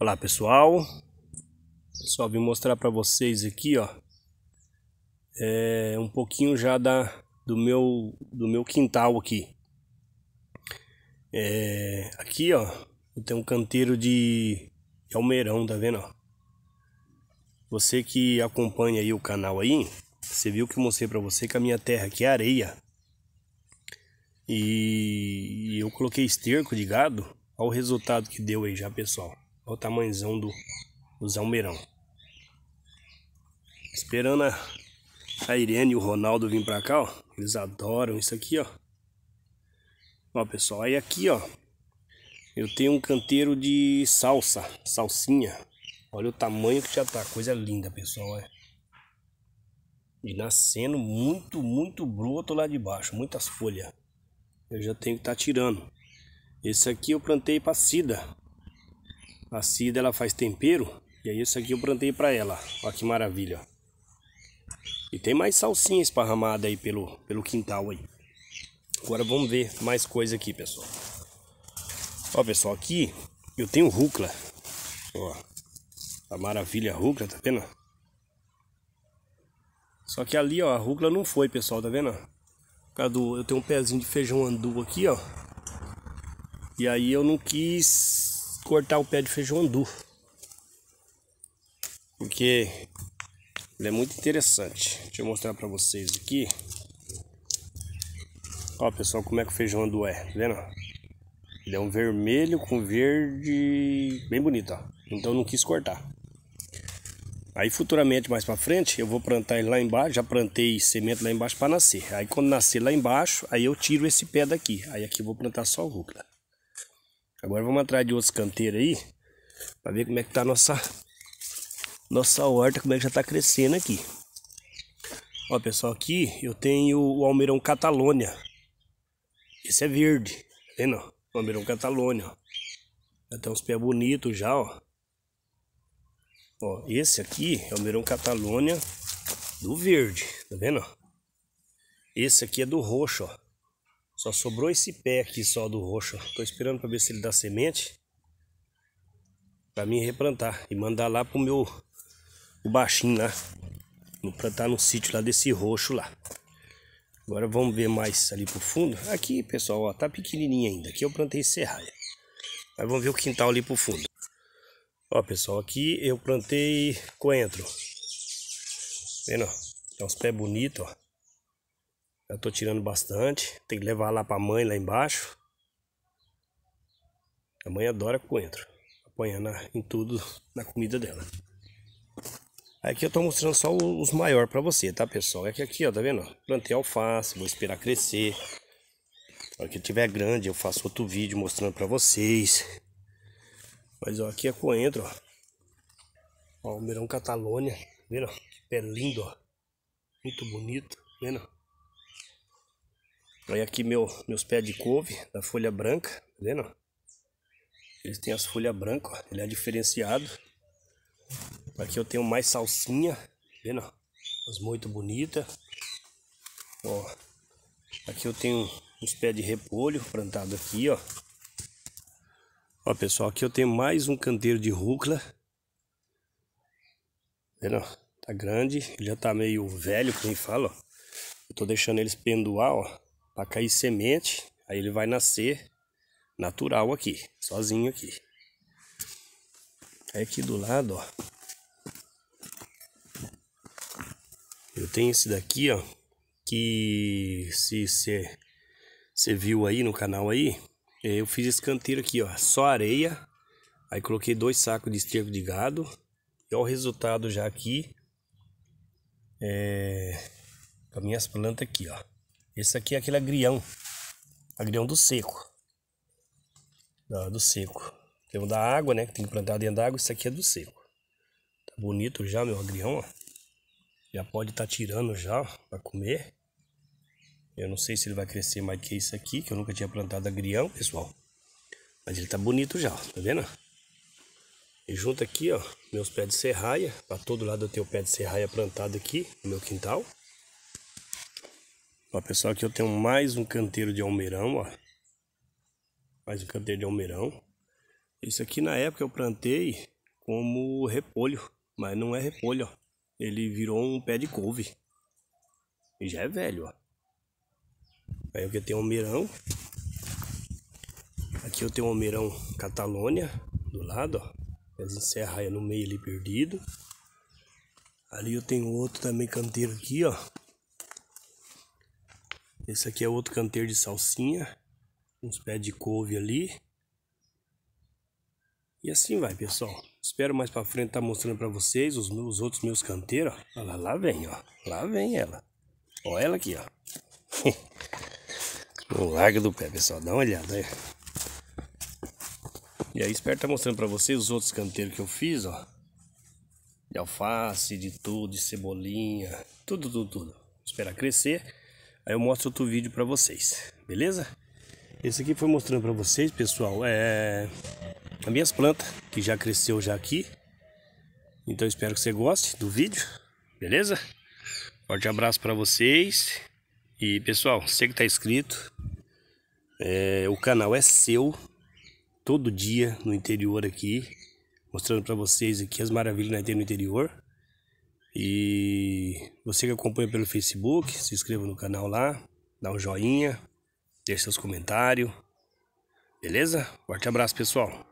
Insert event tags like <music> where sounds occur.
Olá pessoal, só vim mostrar para vocês aqui ó, é um pouquinho já da, do, meu, do meu quintal aqui. É, aqui ó, eu tenho um canteiro de, de almeirão, tá vendo ó? Você que acompanha aí o canal aí, você viu que eu mostrei para você que a minha terra aqui é areia. E, e eu coloquei esterco de gado, olha o resultado que deu aí já pessoal. Olha o tamanhozão do, do Zalmeirão. Esperando a, a Irene e o Ronaldo vir pra cá, ó. Eles adoram isso aqui, ó. Ó, pessoal, aí aqui, ó. Eu tenho um canteiro de salsa, salsinha. Olha o tamanho que já tá, coisa linda, pessoal, é. E nascendo muito, muito broto lá de baixo, muitas folhas. Eu já tenho que estar tá tirando. Esse aqui eu plantei para sida. A cida ela faz tempero. E aí isso aqui eu plantei para ela. Olha que maravilha. E tem mais salsinha esparramada aí pelo, pelo quintal aí. Agora vamos ver mais coisa aqui, pessoal. Ó, pessoal, aqui eu tenho rúcula. Ó, a maravilha rúcula, tá vendo? Só que ali, ó, a rúcula não foi, pessoal, tá vendo? Cadu, eu tenho um pezinho de feijão andu aqui, ó. E aí eu não quis cortar o pé de feijão andu. Porque ele é muito interessante. Deixa eu mostrar para vocês aqui. Ó pessoal, como é que o feijão andu é, tá vendo? Ele é um vermelho com verde bem bonito, ó. Então não quis cortar. Aí futuramente mais para frente eu vou plantar ele lá embaixo, já plantei semente lá embaixo para nascer. Aí quando nascer lá embaixo, aí eu tiro esse pé daqui. Aí aqui eu vou plantar só rúcula. Agora vamos atrás de outros canteiros aí. para ver como é que tá a nossa... Nossa horta, como é que já tá crescendo aqui. Ó, pessoal, aqui eu tenho o almeirão Catalônia. Esse é verde. Tá vendo? O almeirão Catalônia, ó. os tem uns pés bonitos já, ó. Ó, esse aqui é o almeirão Catalônia do verde. Tá vendo? Esse aqui é do roxo, ó. Só sobrou esse pé aqui só do roxo. Tô esperando para ver se ele dá semente. para mim replantar e mandar lá pro meu o baixinho lá. Vou plantar no sítio lá desse roxo lá. Agora vamos ver mais ali pro fundo. Aqui, pessoal, ó, tá pequenininho ainda. Aqui eu plantei serraia. Mas vamos ver o quintal ali pro fundo. Ó, pessoal, aqui eu plantei coentro. Vendo, Tem tá uns pés bonitos, ó. Já tô tirando bastante. Tem que levar lá pra mãe lá embaixo. A mãe adora coentro. Apanhando em tudo <laughs> na comida dela. Aqui eu tô mostrando só os maiores pra você, tá pessoal? É que aqui, ó, tá vendo? Plantei alface, vou esperar crescer. Quando hora que tiver grande eu faço outro vídeo mostrando pra vocês. Mas ó, aqui é coentro, ó. Ó, o Mirão Catalônia, vendo? É lindo, ó. Muito bonito, vendo? Olha aqui meu, meus pés de couve da folha branca, tá vendo? Eles têm as folhas brancas, ó. ele é diferenciado. Aqui eu tenho mais salsinha, tá vendo? mas muito bonitas. Ó, aqui eu tenho uns pés de repolho plantado aqui, ó. Ó, pessoal, aqui eu tenho mais um canteiro de rúcula. Tá vendo? Tá grande, ele já tá meio velho, como fala, ó. Eu tô deixando eles penduar, ó para cair semente, aí ele vai nascer natural aqui, sozinho aqui. Aí aqui do lado, ó. Eu tenho esse daqui, ó, que se você viu aí no canal aí, é, eu fiz esse canteiro aqui, ó, só areia. Aí coloquei dois sacos de esterco de gado. E olha o resultado já aqui. É, com as minhas plantas aqui, ó. Esse aqui é aquele agrião. Agrião do seco. Não, é do seco. Tem um da água, né? Que tem que plantar dentro da água. Esse aqui é do seco. Tá bonito já, meu agrião, ó. Já pode estar tá tirando já para comer. Eu não sei se ele vai crescer mais que isso aqui, que eu nunca tinha plantado agrião, pessoal. Mas ele tá bonito já, tá vendo? E junto aqui, ó, meus pés de serraia. Pra todo lado eu tenho o pé de serraia plantado aqui no meu quintal. Ó, pessoal, aqui eu tenho mais um canteiro de almeirão, ó. Mais um canteiro de almeirão. Esse aqui na época eu plantei como repolho, mas não é repolho, ó. Ele virou um pé de couve. E já é velho, ó. Aí aqui eu tenho almeirão. Aqui eu tenho almeirão Catalônia, do lado, ó. Eles encerraia no meio ali perdido. Ali eu tenho outro também canteiro aqui, ó. Esse aqui é outro canteiro de salsinha. Uns pés de couve ali. E assim vai, pessoal. Espero mais pra frente estar tá mostrando pra vocês os, meus, os outros meus canteiros, Olha Lá, lá vem, ó. Lá vem ela. olha ela aqui, ó. <laughs> Não larga do pé, pessoal. Dá uma olhada aí. E aí, espero estar tá mostrando pra vocês os outros canteiros que eu fiz, ó. De alface, de tudo, de cebolinha. Tudo, tudo, tudo. Esperar crescer Aí eu mostro outro vídeo para vocês, beleza? Esse aqui foi mostrando para vocês, pessoal, é as minhas plantas que já cresceu já aqui. Então espero que você goste do vídeo, beleza? Forte abraço para vocês. E pessoal, você que está inscrito, é, o canal é seu, todo dia no interior aqui, mostrando para vocês aqui as maravilhas que nós temos no interior. E você que acompanha pelo Facebook, se inscreva no canal lá, dá um joinha, deixe seus comentários. Beleza? Forte abraço, pessoal.